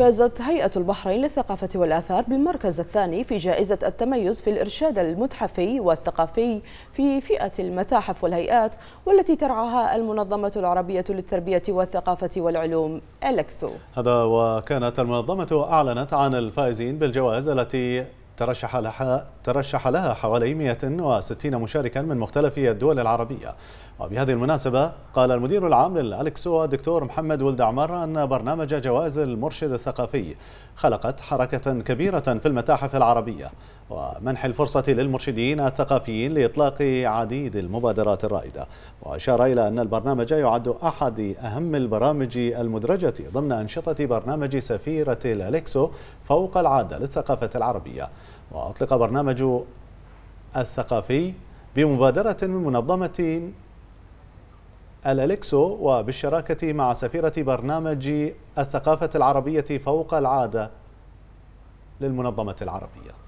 فازت هيئة البحرين للثقافة والآثار بالمركز الثاني في جائزة التميز في الإرشاد المتحفي والثقافي في فئة المتاحف والهيئات والتي ترعاها المنظمة العربية للتربية والثقافة والعلوم ألكسو هذا وكانت المنظمة أعلنت عن الفائزين بالجوائز التي ترشح لها ترشح لها حوالي 160 مشاركا من مختلف الدول العربية وبهذه المناسبة قال المدير العام للألكسوا دكتور محمد ولد عمر أن برنامج جوائز المرشد الثقافي خلقت حركة كبيرة في المتاحف العربية ومنح الفرصة للمرشدين الثقافيين لإطلاق عديد المبادرات الرائدة وأشار إلى أن البرنامج يعد أحد أهم البرامج المدرجة ضمن أنشطة برنامج سفيرة الأليكسو فوق العادة للثقافة العربية وأطلق برنامج الثقافي بمبادرة من منظمة الأليكسو وبالشراكة مع سفيرة برنامج الثقافة العربية فوق العادة للمنظمة العربية